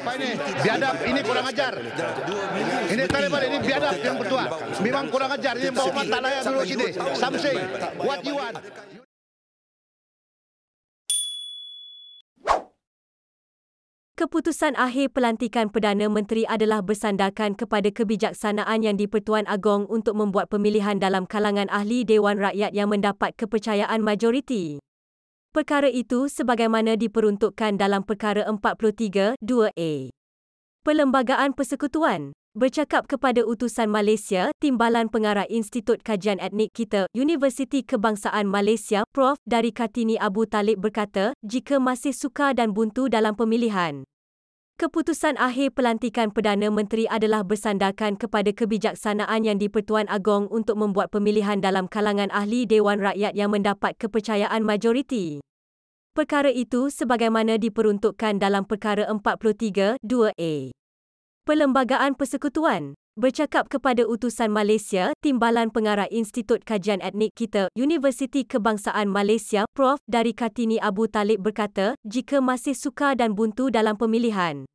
apa ini? Biadab ini kurang ajar. Ini Taliban ini biadab yang berdua. Memang kurang ajar. Ini bawa mata layak dulu sini. Something. What you want? Keputusan akhir pelantikan Perdana Menteri adalah bersandarkan kepada kebijaksanaan yang di-Pertuan Agong untuk membuat pemilihan dalam kalangan ahli Dewan Rakyat yang mendapat kepercayaan majoriti. Perkara itu sebagaimana diperuntukkan dalam perkara 43-2A. Perlembagaan Persekutuan bercakap kepada utusan Malaysia, Timbalan Pengarah Institut Kajian Etnik kita, Universiti Kebangsaan Malaysia, Prof. Dari Kartini Abu Talib berkata, jika masih suka dan buntu dalam pemilihan, Keputusan akhir pelantikan Perdana Menteri adalah bersandarkan kepada kebijaksanaan yang di-Pertuan Agong untuk membuat pemilihan dalam kalangan ahli Dewan Rakyat yang mendapat kepercayaan majoriti. Perkara itu sebagaimana diperuntukkan dalam Perkara 43-2A. Perlembagaan Persekutuan Bercakap kepada utusan Malaysia, Timbalan Pengarah Institut Kajian Etnik kita, Universiti Kebangsaan Malaysia, Prof. Dari Kartini Abu Talib berkata, jika masih suka dan buntu dalam pemilihan.